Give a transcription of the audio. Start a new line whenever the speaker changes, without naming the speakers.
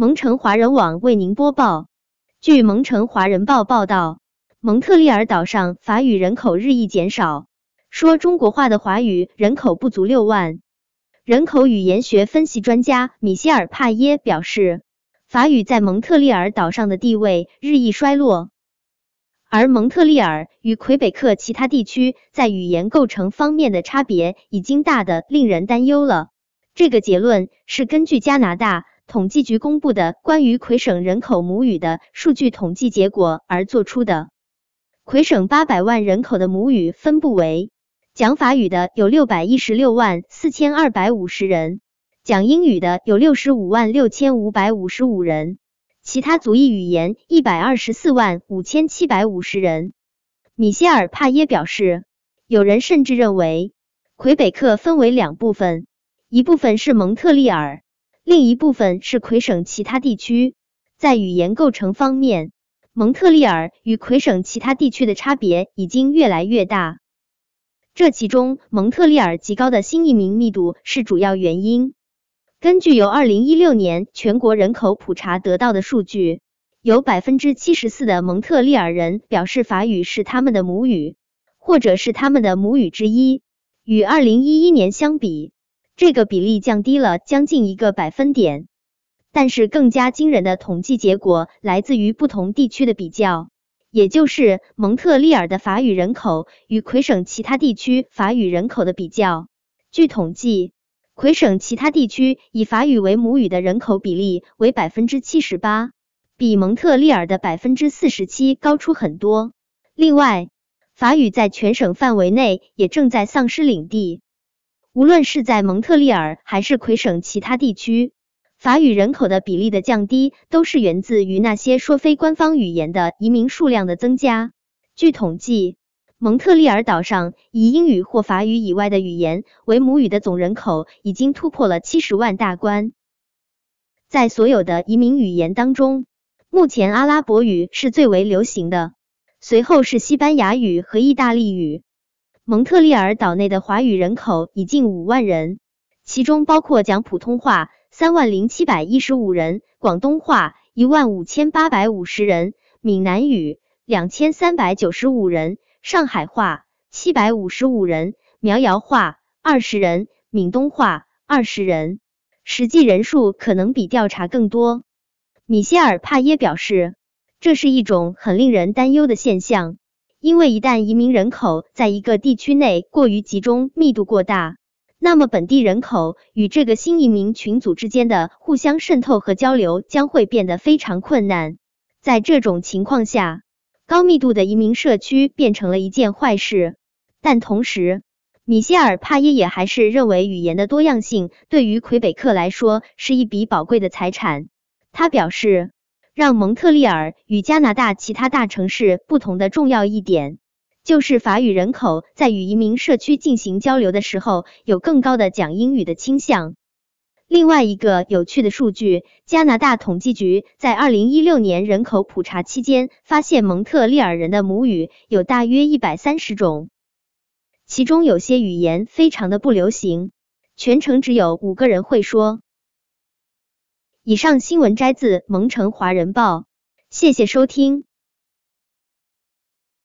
蒙城华人网为您播报：据蒙城华人报报道，蒙特利尔岛上法语人口日益减少，说中国话的华语人口不足六万。人口语言学分析专家米歇尔·帕耶表示，法语在蒙特利尔岛上的地位日益衰落，而蒙特利尔与魁北克其他地区在语言构成方面的差别已经大得令人担忧了。这个结论是根据加拿大。统计局公布的关于魁省人口母语的数据统计结果而做出的。魁省八百万人口的母语分布为：讲法语的有六百一十六万四千二百五十人，讲英语的有六十五万六千五百五十五人，其他族裔语言一百二十四万五千七百五十人。米歇尔·帕耶表示，有人甚至认为魁北克分为两部分，一部分是蒙特利尔。另一部分是魁省其他地区。在语言构成方面，蒙特利尔与魁省其他地区的差别已经越来越大。这其中，蒙特利尔极高的新移民密度是主要原因。根据由二零一六年全国人口普查得到的数据，有百分之七十四的蒙特利尔人表示法语是他们的母语，或者是他们的母语之一。与二零一一年相比。这个比例降低了将近一个百分点，但是更加惊人的统计结果来自于不同地区的比较，也就是蒙特利尔的法语人口与魁省其他地区法语人口的比较。据统计，魁省其他地区以法语为母语的人口比例为百分之七十八，比蒙特利尔的百分之四十七高出很多。另外，法语在全省范围内也正在丧失领地。无论是在蒙特利尔还是魁省其他地区，法语人口的比例的降低，都是源自于那些说非官方语言的移民数量的增加。据统计，蒙特利尔岛上以英语或法语以外的语言为母语的总人口已经突破了七十万大关。在所有的移民语言当中，目前阿拉伯语是最为流行的，随后是西班牙语和意大利语。蒙特利尔岛内的华语人口已近五万人，其中包括讲普通话三万零七百一十五人，广东话一万五千八百五十人，闽南语两千三百九十五人，上海话七百五十五人，苗瑶话二十人，闽东话二十人。实际人数可能比调查更多。米歇尔·帕耶表示，这是一种很令人担忧的现象。因为一旦移民人口在一个地区内过于集中，密度过大，那么本地人口与这个新移民群组之间的互相渗透和交流将会变得非常困难。在这种情况下，高密度的移民社区变成了一件坏事。但同时，米歇尔·帕耶也还是认为语言的多样性对于魁北克来说是一笔宝贵的财产。他表示。让蒙特利尔与加拿大其他大城市不同的重要一点，就是法语人口在与移民社区进行交流的时候，有更高的讲英语的倾向。另外一个有趣的数据，加拿大统计局在二零一六年人口普查期间发现，蒙特利尔人的母语有大约一百三十种，其中有些语言非常的不流行，全程只有五个人会说。以上新闻摘自《蒙城华人报》，谢谢收听。